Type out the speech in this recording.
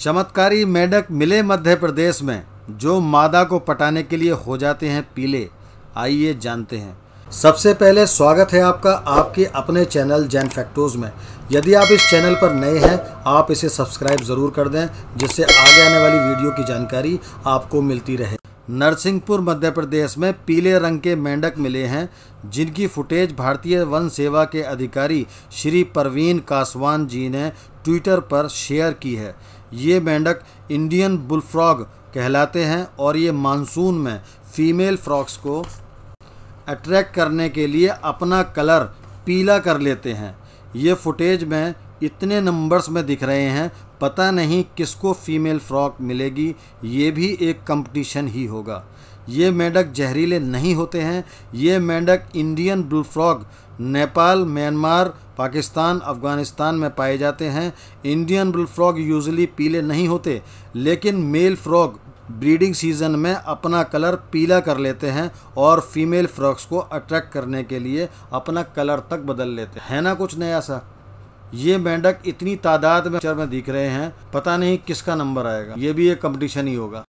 चमत्कारी मेढक मिले मध्य प्रदेश में जो मादा को पटाने के लिए हो जाते हैं पीले आइए जानते हैं सबसे पहले स्वागत है आपका आपके अपने चैनल जैन फैक्टोज में यदि आप इस चैनल पर नए हैं आप इसे सब्सक्राइब ज़रूर कर दें जिससे आगे आने वाली वीडियो की जानकारी आपको मिलती रहे नरसिंहपुर मध्य प्रदेश में पीले रंग के मेंढक मिले हैं जिनकी फुटेज भारतीय वन सेवा के अधिकारी श्री परवीन कासवान जी ने ट्विटर पर शेयर की है ये मेंढक इंडियन बुलफ्रॉग कहलाते हैं और ये मानसून में फीमेल फ्रॉक्स को अट्रैक्ट करने के लिए अपना कलर पीला कर लेते हैं ये फुटेज में इतने नंबर्स में दिख रहे हैं पता नहीं किसको फीमेल फ्रॉक मिलेगी ये भी एक कंपटीशन ही होगा ये मेंढक जहरीले नहीं होते हैं ये मेंढक Indian frog Nepal Myanmar Pakistan Afghanistan में पाए जाते हैं इंडियन फ्रॉग यूजली पीले नहीं होते लेकिन मेल फ्रॉग ब्रीडिंग सीजन में अपना कलर पीला कर लेते हैं और फीमेल फ्रॉक्स को अट्रैक्ट करने के लिए अपना कलर तक बदल लेते हैं है ना कुछ नया सा ये मेंढक इतनी तादाद में पिक्चर में दिख रहे हैं पता नहीं किसका नंबर आएगा ये भी एक कंपटीशन ही होगा